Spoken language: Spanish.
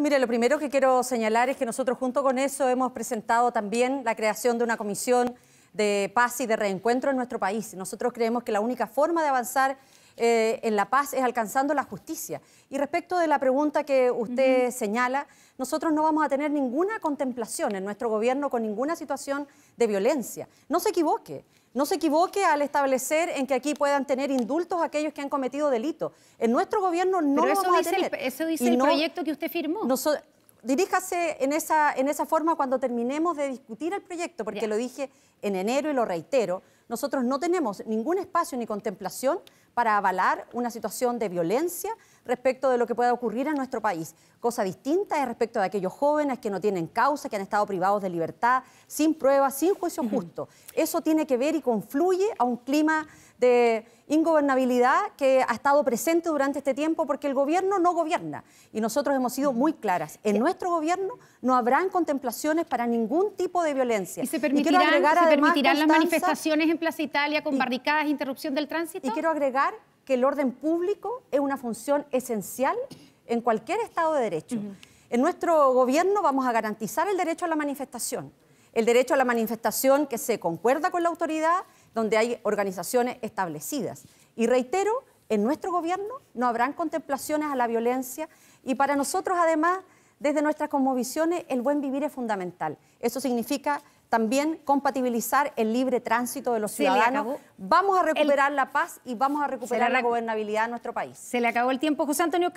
mire, lo primero que quiero señalar es que nosotros junto con eso hemos presentado también la creación de una comisión de paz y de reencuentro en nuestro país. Nosotros creemos que la única forma de avanzar eh, en La Paz es alcanzando la justicia. Y respecto de la pregunta que usted señala, nosotros no vamos a tener ninguna contemplación en nuestro gobierno con ninguna situación de violencia. No se equivoque. No se equivoque al establecer en que aquí puedan tener indultos aquellos que han cometido delitos. En nuestro gobierno no vamos a tener. eso dice el proyecto que usted firmó. diríjase en esa, forma cuando terminemos de discutir el proyecto, porque lo dije en enero y lo reitero. Nosotros no tenemos ningún espacio ni contemplación para avalar una situación de violencia, respecto de lo que pueda ocurrir en nuestro país. Cosa distinta es respecto de aquellos jóvenes que no tienen causa, que han estado privados de libertad, sin pruebas, sin juicio justo. Eso tiene que ver y confluye a un clima de ingobernabilidad que ha estado presente durante este tiempo porque el gobierno no gobierna. Y nosotros hemos sido muy claras. En nuestro gobierno no habrán contemplaciones para ningún tipo de violencia. ¿Y se permitirán, las manifestaciones en Plaza Italia con barricadas, interrupción del tránsito? Y quiero agregar que el orden público es una función esencial en cualquier Estado de Derecho. En nuestro gobierno vamos a garantizar el derecho a la manifestación, el derecho a la manifestación que se concuerda con la autoridad, donde hay organizaciones establecidas. Y reitero, en nuestro gobierno no habrán contemplaciones a la violencia y para nosotros además, desde nuestras cosmovisiones, el buen vivir es fundamental. Eso significa también compatibilizar el libre tránsito de los ciudadanos. Vamos a recuperar la paz y vamos a recuperar la... gobernabilidad de nuestro país. Se le acabó el tiempo, José Antonio